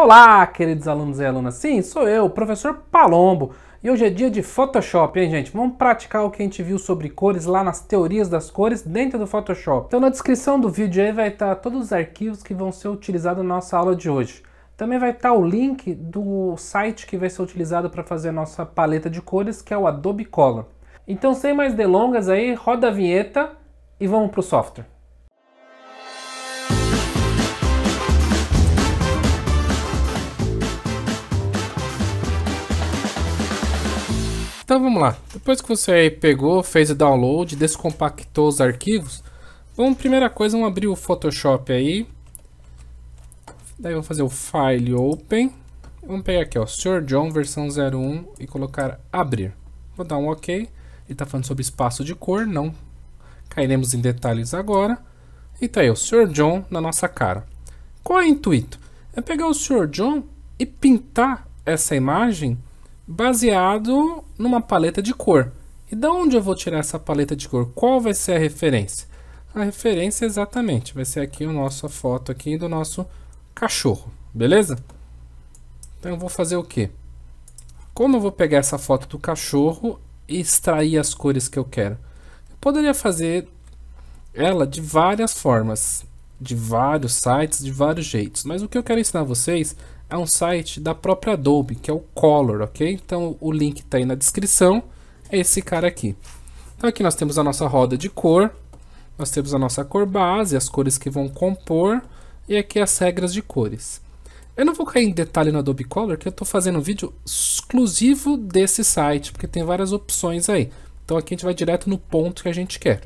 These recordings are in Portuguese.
Olá, queridos alunos e alunas. Sim, sou eu, professor Palombo. E hoje é dia de Photoshop, hein, gente? Vamos praticar o que a gente viu sobre cores lá nas teorias das cores dentro do Photoshop. Então, na descrição do vídeo aí vai estar tá todos os arquivos que vão ser utilizados na nossa aula de hoje. Também vai estar tá o link do site que vai ser utilizado para fazer a nossa paleta de cores, que é o Adobe Color. Então, sem mais delongas aí, roda a vinheta e vamos para o software. Então vamos lá. Depois que você pegou, fez o download, descompactou os arquivos, vamos primeira coisa, vamos abrir o Photoshop aí. Daí vamos fazer o File Open. Vamos pegar aqui, ó, Sr. John versão 01 e colocar abrir. Vou dar um OK. Ele está falando sobre espaço de cor, não cairemos em detalhes agora. E tá aí, o Sr. John na nossa cara. Qual é o intuito? É pegar o Sr. John e pintar essa imagem baseado numa paleta de cor. E da onde eu vou tirar essa paleta de cor? Qual vai ser a referência? A referência exatamente vai ser aqui a nossa foto aqui do nosso cachorro, beleza? Então eu vou fazer o quê? Como eu vou pegar essa foto do cachorro e extrair as cores que eu quero? Eu poderia fazer ela de várias formas, de vários sites, de vários jeitos, mas o que eu quero ensinar vocês é um site da própria Adobe, que é o Color, ok? Então o link está aí na descrição, é esse cara aqui. Então aqui nós temos a nossa roda de cor, nós temos a nossa cor base, as cores que vão compor, e aqui as regras de cores. Eu não vou cair em detalhe no Adobe Color, que eu estou fazendo um vídeo exclusivo desse site, porque tem várias opções aí. Então aqui a gente vai direto no ponto que a gente quer.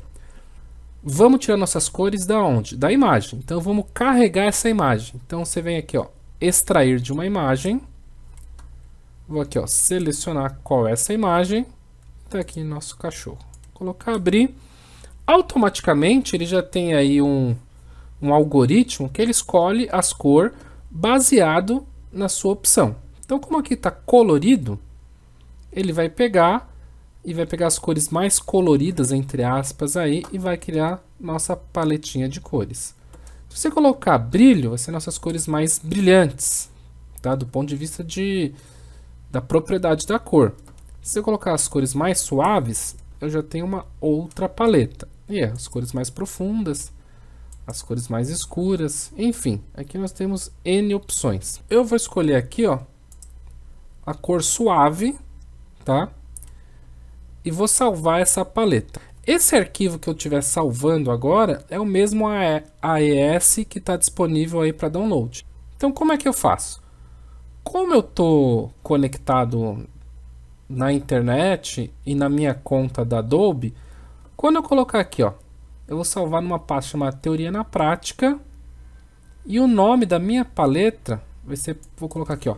Vamos tirar nossas cores da onde? Da imagem. Então vamos carregar essa imagem. Então você vem aqui, ó, extrair de uma imagem. Vou aqui, ó, selecionar qual é essa imagem. Está aqui nosso cachorro. Colocar abrir. Automaticamente ele já tem aí um, um algoritmo que ele escolhe as cores baseado na sua opção. Então, como aqui está colorido, ele vai pegar e vai pegar as cores mais coloridas, entre aspas, aí, e vai criar nossa paletinha de cores. Se você colocar brilho, vai ser nossas cores mais brilhantes, tá? Do ponto de vista de, da propriedade da cor. Se eu colocar as cores mais suaves, eu já tenho uma outra paleta. E é, as cores mais profundas, as cores mais escuras, enfim. Aqui nós temos N opções. Eu vou escolher aqui, ó, a cor suave, tá? E vou salvar essa paleta. Esse arquivo que eu estiver salvando agora é o mesmo AES que está disponível aí para download. Então como é que eu faço? Como eu estou conectado na internet e na minha conta da Adobe, quando eu colocar aqui, ó, eu vou salvar numa pasta chamada Teoria na Prática e o nome da minha paleta vai ser, vou colocar aqui, ó,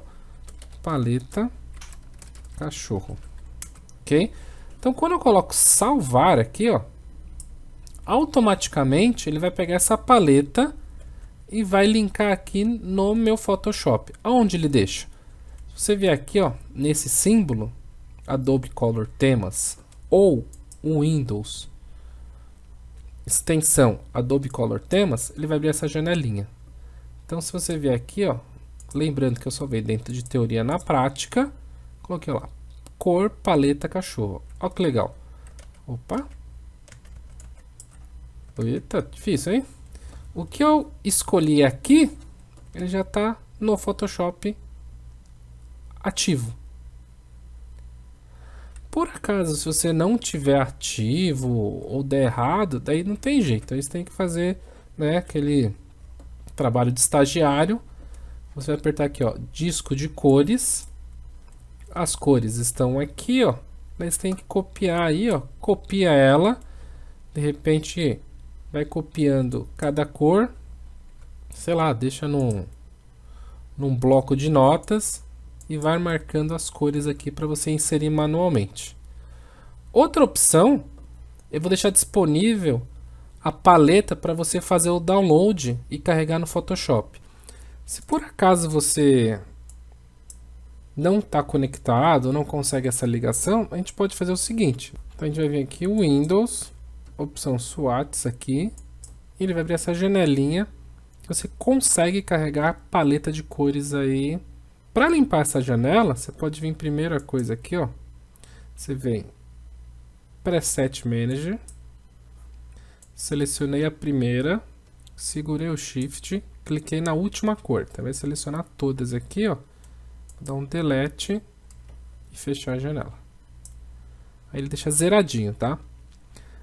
paleta cachorro, ok? Então quando eu coloco salvar aqui, ó, automaticamente ele vai pegar essa paleta e vai linkar aqui no meu Photoshop. Aonde ele deixa? Se você vier aqui, ó, nesse símbolo, Adobe Color Temas ou Windows extensão Adobe Color Temas, ele vai abrir essa janelinha. Então se você vier aqui, ó, lembrando que eu só veio dentro de teoria na prática, coloquei lá, cor paleta cachorro. Olha que legal. Opa. Eita, difícil, hein? O que eu escolhi aqui, ele já está no Photoshop ativo. Por acaso, se você não tiver ativo ou der errado, daí não tem jeito. Aí você tem que fazer né, aquele trabalho de estagiário. Você vai apertar aqui, ó, disco de cores as cores estão aqui, ó. Mas tem que copiar aí, ó. Copia ela. De repente vai copiando cada cor. Sei lá, deixa num, num bloco de notas e vai marcando as cores aqui para você inserir manualmente. Outra opção, eu vou deixar disponível a paleta para você fazer o download e carregar no Photoshop. Se por acaso você não está conectado, não consegue essa ligação, a gente pode fazer o seguinte. Então a gente vai vir aqui, Windows, opção SWATs aqui, e ele vai abrir essa janelinha você consegue carregar a paleta de cores aí. Para limpar essa janela, você pode vir primeira coisa aqui, ó. Você vem Preset Manager, selecionei a primeira, segurei o Shift, cliquei na última cor, tá? vai selecionar todas aqui, ó dar um delete e fechar a janela. Aí ele deixa zeradinho, tá?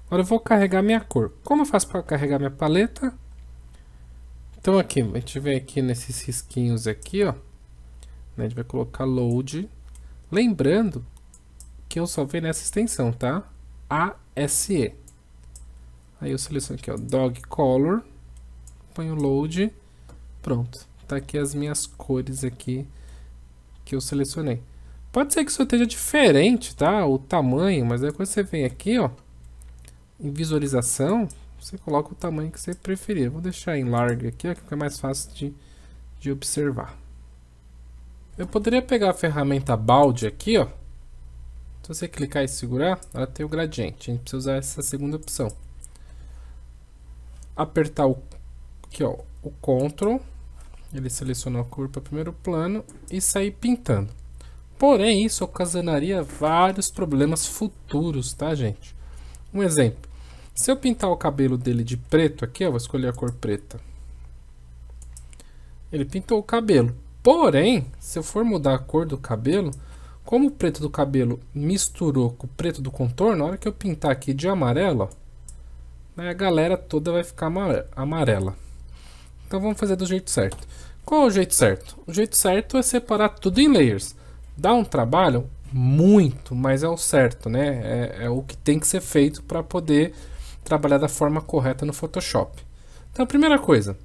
Agora eu vou carregar minha cor. Como eu faço para carregar minha paleta? Então aqui, a gente vem aqui nesses risquinhos aqui, ó. Né, a gente vai colocar load. Lembrando que eu só venho nessa extensão, tá? ASE. Aí eu seleciono aqui, ó, dog color, ponho load, pronto. Tá aqui as minhas cores aqui que eu selecionei. Pode ser que isso esteja diferente, tá? O tamanho, mas aí quando você vem aqui, ó, em visualização, você coloca o tamanho que você preferir. vou deixar em large aqui, ó, que fica mais fácil de, de observar. Eu poderia pegar a ferramenta balde aqui, ó. Se você clicar e segurar, ela tem o gradiente. A gente precisa usar essa segunda opção. Apertar o, aqui, ó, o Ctrl ele selecionou a cor para primeiro plano e sair pintando. Porém, isso ocasionaria vários problemas futuros, tá, gente? Um exemplo. Se eu pintar o cabelo dele de preto aqui, eu vou escolher a cor preta. Ele pintou o cabelo. Porém, se eu for mudar a cor do cabelo, como o preto do cabelo misturou com o preto do contorno, na hora que eu pintar aqui de amarelo, ó, né, a galera toda vai ficar amarela. Então vamos fazer do jeito certo. Qual é o jeito certo? O jeito certo é separar tudo em layers. Dá um trabalho? Muito, mas é o certo, né? É, é o que tem que ser feito para poder trabalhar da forma correta no Photoshop. Então, a primeira coisa,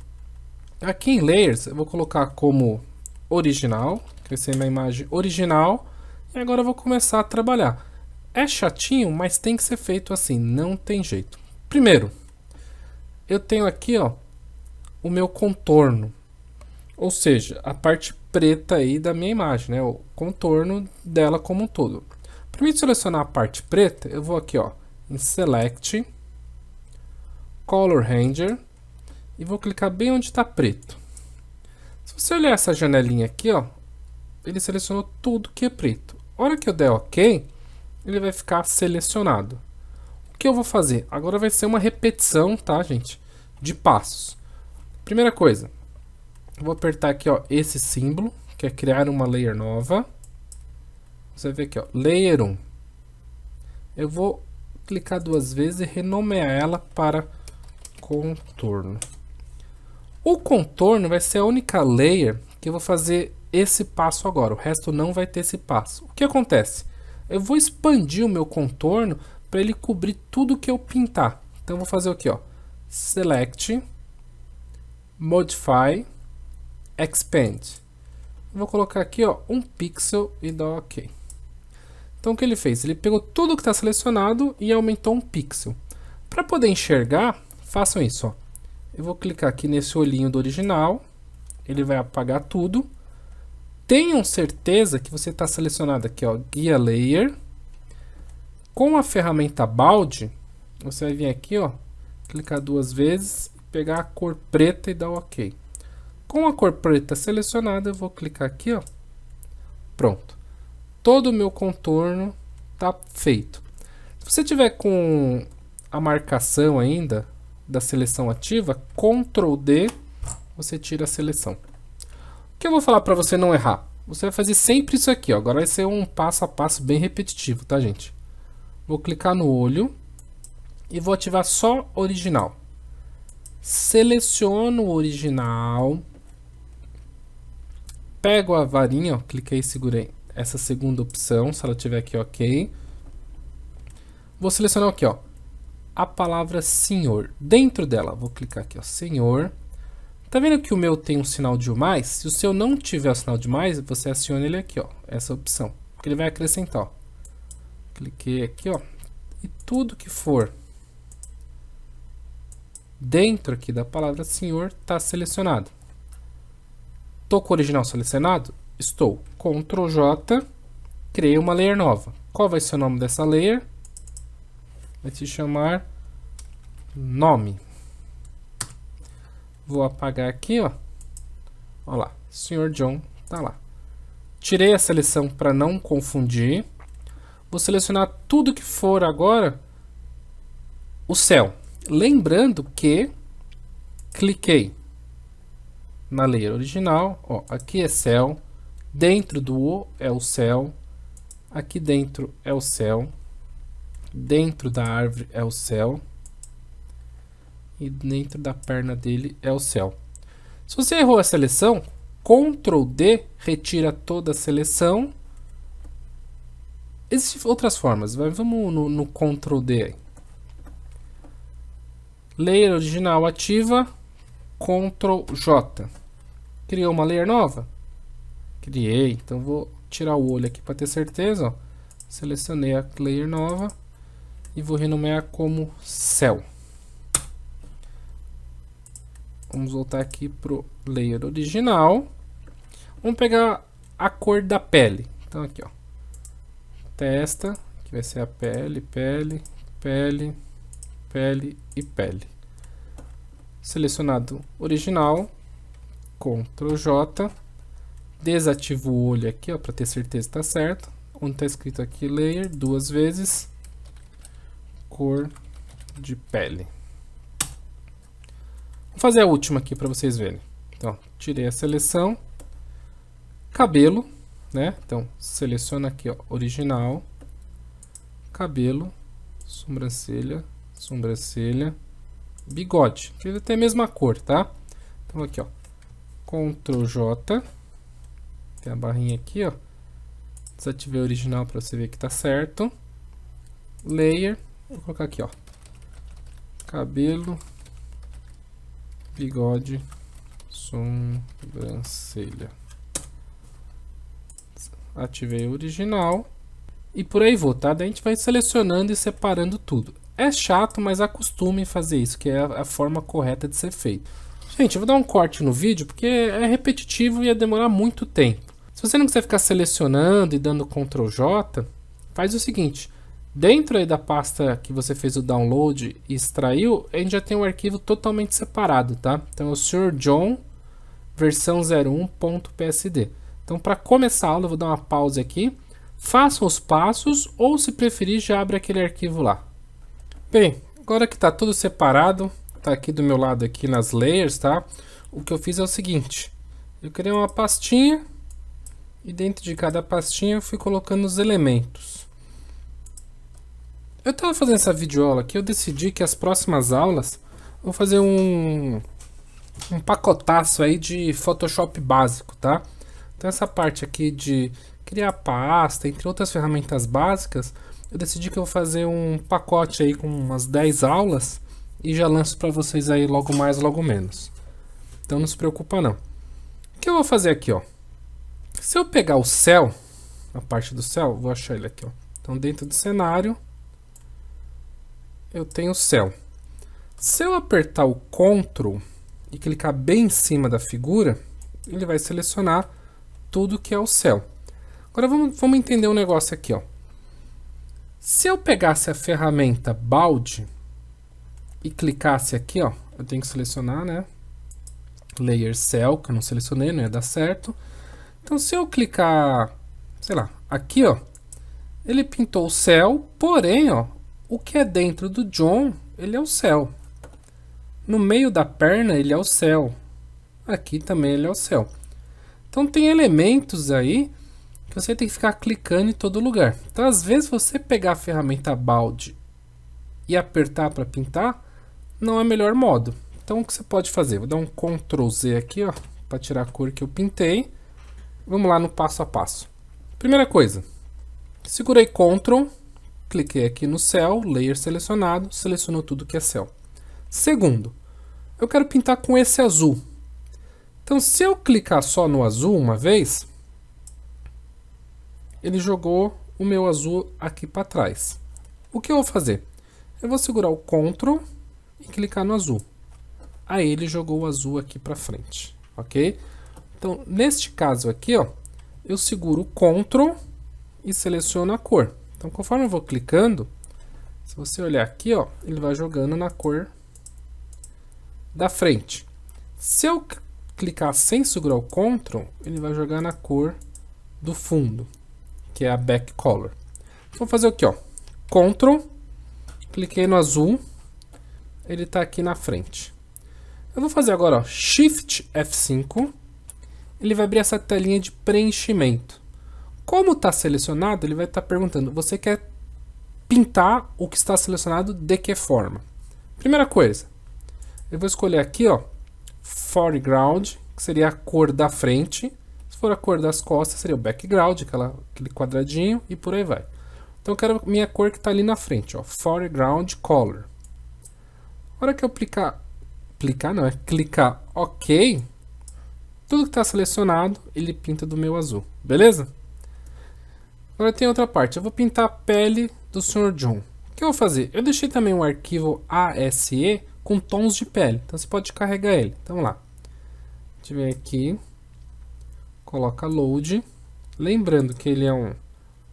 aqui em Layers, eu vou colocar como original, crescer minha imagem original, e agora eu vou começar a trabalhar. É chatinho, mas tem que ser feito assim, não tem jeito. Primeiro, eu tenho aqui, ó, o meu contorno, ou seja, a parte preta aí da minha imagem, né? o contorno dela como um todo. Para mim selecionar a parte preta, eu vou aqui ó, em Select, Color Ranger, e vou clicar bem onde está preto. Se você olhar essa janelinha aqui, ó, ele selecionou tudo que é preto. A hora que eu der OK, ele vai ficar selecionado. O que eu vou fazer? Agora vai ser uma repetição, tá, gente? De passos. Primeira coisa, vou apertar aqui ó, esse símbolo, que é criar uma layer nova. Você vê aqui, ó, layer 1. Eu vou clicar duas vezes e renomear ela para contorno. O contorno vai ser a única layer que eu vou fazer esse passo agora. O resto não vai ter esse passo. O que acontece? Eu vou expandir o meu contorno para ele cobrir tudo que eu pintar. Então, eu vou fazer aqui, ó, select, Modify, Expand. Vou colocar aqui ó, um pixel e dar OK. Então o que ele fez? Ele pegou tudo que está selecionado e aumentou um pixel. Para poder enxergar, façam isso. Ó. Eu vou clicar aqui nesse olhinho do original. Ele vai apagar tudo. Tenham certeza que você está selecionado aqui, ó, guia layer. Com a ferramenta balde, você vai vir aqui, ó, clicar duas vezes pegar a cor preta e dar OK. Com a cor preta selecionada, eu vou clicar aqui, ó. Pronto. Todo o meu contorno tá feito. Se você tiver com a marcação ainda da seleção ativa, Ctrl D, você tira a seleção. O que eu vou falar para você não errar? Você vai fazer sempre isso aqui, ó. agora vai ser um passo a passo bem repetitivo, tá gente? Vou clicar no olho e vou ativar só original seleciono o original, pego a varinha, ó, cliquei e segurei essa segunda opção, se ela tiver aqui ok. Vou selecionar aqui, ó, a palavra senhor. Dentro dela, vou clicar aqui, ó, senhor. Tá vendo que o meu tem um sinal de mais? Se o seu não tiver o sinal de mais, você aciona ele aqui, ó, essa opção, porque ele vai acrescentar, ó. Cliquei aqui, ó, e tudo que for dentro aqui da palavra senhor está selecionado. Estou com o original selecionado? Estou. Ctrl J, criei uma layer nova. Qual vai ser o nome dessa layer? Vai se chamar nome. Vou apagar aqui, ó. Olha lá, senhor John tá lá. Tirei a seleção para não confundir. Vou selecionar tudo que for agora o céu. Lembrando que cliquei na layer original, ó, aqui é céu, dentro do O é o céu, aqui dentro é o céu, dentro da árvore é o céu e dentro da perna dele é o céu. Se você errou a seleção, Ctrl D retira toda a seleção. Existem outras formas, vamos no, no Ctrl D aí. Layer original ativa, Ctrl J. Criou uma layer nova? Criei, então vou tirar o olho aqui para ter certeza. Ó. Selecionei a layer nova e vou renomear como céu. Vamos voltar aqui pro layer original. Vamos pegar a cor da pele. Então aqui, ó. Testa, que vai ser a pele, pele, pele pele e pele. Selecionado original, Ctrl J, desativo o olho aqui para ter certeza que está certo, onde está escrito aqui layer duas vezes, cor de pele. Vou fazer a última aqui para vocês verem. Então, tirei a seleção, cabelo, né? Então, seleciona aqui, ó, original, cabelo, sobrancelha, sobrancelha, bigode. Ele tem a mesma cor, tá? Então aqui, ó. Ctrl J. Tem a barrinha aqui, ó. Desativei o original para você ver que tá certo. Layer. Vou colocar aqui, ó. Cabelo. Bigode. Sobrancelha. Ativei o original. E por aí vou, tá? Daí a gente vai selecionando e separando tudo. É chato, mas acostume fazer isso, que é a, forma correta de ser feito. Gente, eu vou dar um corte no vídeo porque é repetitivo e ia demorar muito tempo. Se você não quiser ficar selecionando e dando Ctrl J, faz o seguinte. Dentro da pasta que você fez o download e extraiu, a gente já tem um arquivo totalmente separado, tá? Então é o Sr. John versão 01.psd. Então para começar a aula, eu vou dar uma pausa aqui. Faça os passos ou se preferir já abre aquele arquivo lá. Bem, agora que está tudo separado, está aqui do meu lado aqui nas layers, tá? O que eu fiz é o seguinte, eu criei uma pastinha e dentro de cada pastinha eu fui colocando os elementos. Eu estava fazendo essa videoaula aqui, eu decidi que as próximas aulas vou fazer um, um pacotaço aí de Photoshop básico, tá? Então essa parte aqui de criar pasta, entre outras ferramentas básicas, eu decidi que eu vou fazer um pacote aí com umas 10 aulas e já lanço para vocês aí logo mais, logo menos. Então não se preocupa não. O que eu vou fazer aqui, ó? Se eu pegar o céu, a parte do céu, vou achar ele aqui, ó. Então dentro do cenário eu tenho o céu. Se eu apertar o CTRL e clicar bem em cima da figura, ele vai selecionar tudo que é o céu. Agora vamos, vamos entender um negócio aqui, ó. Se eu pegasse a ferramenta balde e clicasse aqui, ó, eu tenho que selecionar, né? Layer Cell, que eu não selecionei, não ia dar certo. Então, se eu clicar, sei lá, aqui, ó, ele pintou o céu, porém, ó, o que é dentro do John, ele é o céu. No meio da perna, ele é o céu. Aqui também ele é o céu. Então, tem elementos aí que então Você tem que ficar clicando em todo lugar. Então, às vezes, você pegar a ferramenta balde e apertar para pintar, não é o melhor modo. Então, o que você pode fazer? Vou dar um Ctrl Z aqui, ó, para tirar a cor que eu pintei. Vamos lá no passo a passo. Primeira coisa, segurei Ctrl, cliquei aqui no céu, layer selecionado, selecionou tudo que é céu. Segundo, eu quero pintar com esse azul. Então, se eu clicar só no azul uma vez, ele jogou o meu azul aqui para trás. O que eu vou fazer? Eu vou segurar o CTRL e clicar no azul. Aí ele jogou o azul aqui para frente, ok? Então, neste caso aqui, ó, eu seguro o CTRL e seleciono a cor. Então, conforme eu vou clicando, se você olhar aqui, ó, ele vai jogando na cor da frente. Se eu clicar sem segurar o CTRL, ele vai jogar na cor do fundo que é a back color. Vou fazer aqui, ó. Ctrl, cliquei no azul, ele está aqui na frente. Eu vou fazer agora ó, Shift F5, ele vai abrir essa telinha de preenchimento. Como está selecionado, ele vai estar tá perguntando, você quer pintar o que está selecionado de que forma? Primeira coisa, eu vou escolher aqui, ó, foreground, que seria a cor da frente for a cor das costas, seria o background, aquela, aquele quadradinho, e por aí vai. Então eu quero minha cor que está ali na frente, ó, foreground color. Na hora que eu clicar, clicar não, é clicar OK, tudo que está selecionado, ele pinta do meu azul, beleza? Agora tem outra parte, eu vou pintar a pele do Sr. John. O que eu vou fazer? Eu deixei também um arquivo ASE com tons de pele, então você pode carregar ele. Então vamos lá. A gente vem aqui coloca load, lembrando que ele é um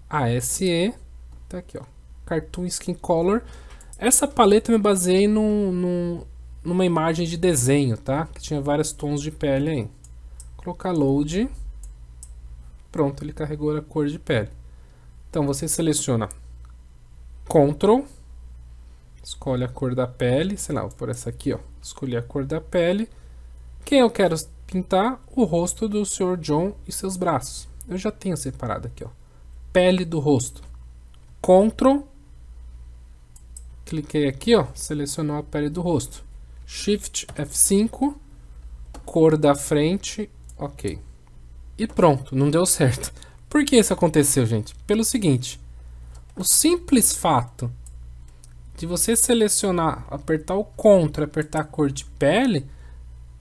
ASE, tá aqui ó, Cartoon Skin Color. Essa paleta eu me baseei num, num, numa imagem de desenho, tá? Que tinha vários tons de pele aí. Colocar load, pronto, ele carregou a cor de pele. Então você seleciona Ctrl, escolhe a cor da pele, sei lá, vou por essa aqui ó, escolhi a cor da pele. Quem eu quero pintar o rosto do Sr. John e seus braços. Eu já tenho separado aqui, ó. Pele do rosto. Ctrl. Cliquei aqui, ó. Selecionou a pele do rosto. Shift F5. Cor da frente. Ok. E pronto, não deu certo. Por que isso aconteceu, gente? Pelo seguinte. O simples fato de você selecionar, apertar o Ctrl, apertar a cor de pele,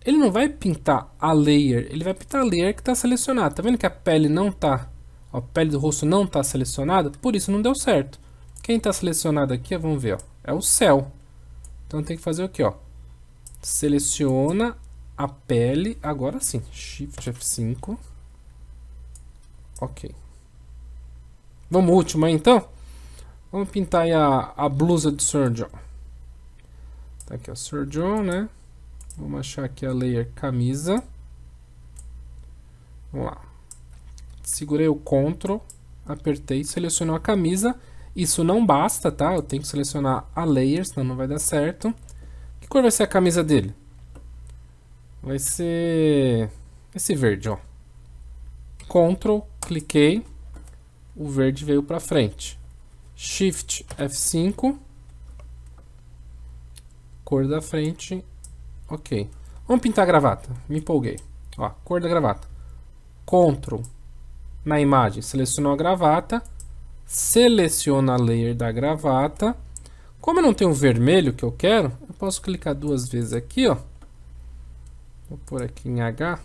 ele não vai pintar a layer, ele vai pintar a layer que está selecionada. Tá vendo que a pele não tá, a pele do rosto não está selecionada? Por isso não deu certo. Quem está selecionado aqui, ó, vamos ver, ó, é o céu. Então tem que fazer o que, ó? Seleciona a pele, agora sim, Shift F5. Ok. Vamos último aí, então? Vamos pintar a, a blusa de Sir John. Tá aqui, ó, Sir John, né? Vamos achar aqui a layer camisa. Vamos lá. Segurei o Ctrl, apertei, selecionou a camisa. Isso não basta, tá? Eu tenho que selecionar a layer, senão não vai dar certo. Que cor vai ser a camisa dele? Vai ser esse verde, ó. Ctrl, cliquei, o verde veio para frente. Shift F5, cor da frente Ok. Vamos pintar a gravata. Me empolguei. Ó, cor da gravata. Ctrl. Na imagem, selecionou a gravata. Seleciona a layer da gravata. Como eu não tenho o vermelho que eu quero, eu posso clicar duas vezes aqui, ó. Vou pôr aqui em H.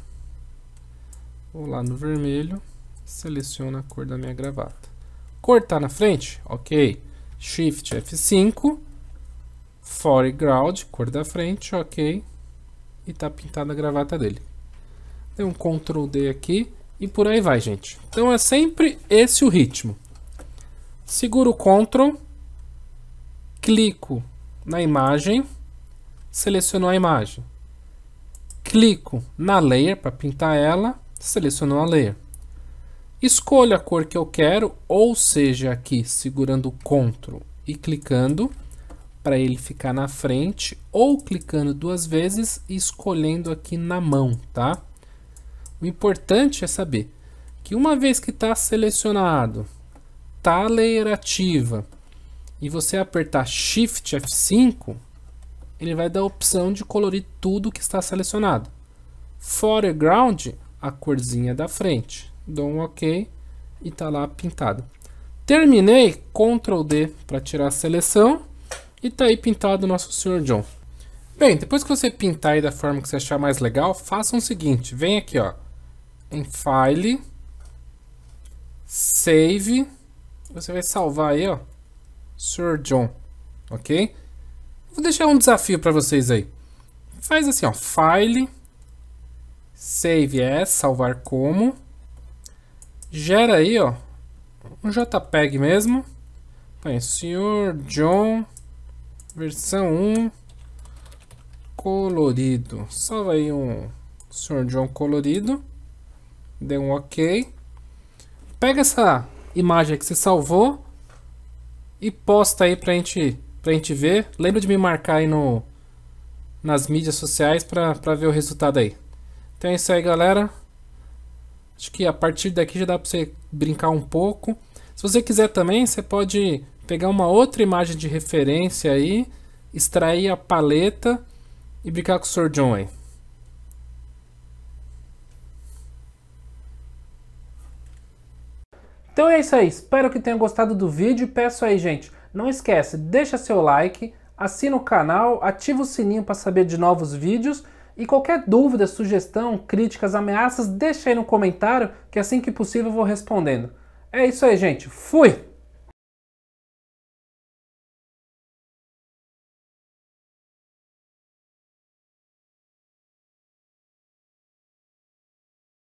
Vou lá no vermelho. Seleciona a cor da minha gravata. Cortar tá na frente? Ok. Shift F5 foreground, cor da frente, ok. E tá pintada a gravata dele. Dei um Ctrl D aqui e por aí vai, gente. Então é sempre esse o ritmo. Seguro o Ctrl, clico na imagem, seleciono a imagem. Clico na layer para pintar ela, seleciono a layer. Escolho a cor que eu quero, ou seja, aqui segurando o Ctrl e clicando, para ele ficar na frente ou clicando duas vezes e escolhendo aqui na mão, tá? O importante é saber que uma vez que está selecionado, tá a layer ativa e você apertar Shift F5, ele vai dar a opção de colorir tudo que está selecionado. Foreground, a corzinha da frente. Dou um OK e está lá pintado. Terminei, Ctrl D para tirar a seleção e tá aí pintado o nosso Sr. John. Bem, depois que você pintar aí da forma que você achar mais legal, faça o seguinte, vem aqui ó, em File, Save, você vai salvar aí ó, Sr. John, ok? Vou deixar um desafio para vocês aí. Faz assim ó, File, Save as, salvar como, gera aí ó, um JPEG mesmo, põe Sr. John Versão 1 colorido. Salva aí um Sr. John colorido. Dê um OK. Pega essa imagem que você salvou e posta aí pra gente, pra gente ver. Lembra de me marcar aí no, nas mídias sociais pra, pra ver o resultado aí. Então é isso aí, galera. Acho que a partir daqui já dá pra você brincar um pouco. Se você quiser também, você pode pegar uma outra imagem de referência aí, extrair a paleta e brincar com o Sr. John aí. Então é isso aí, espero que tenham gostado do vídeo e peço aí, gente, não esquece, deixa seu like, assina o canal, ativa o sininho para saber de novos vídeos e qualquer dúvida, sugestão, críticas, ameaças, deixa aí no comentário que assim que possível eu vou respondendo. É isso aí, gente. Fui!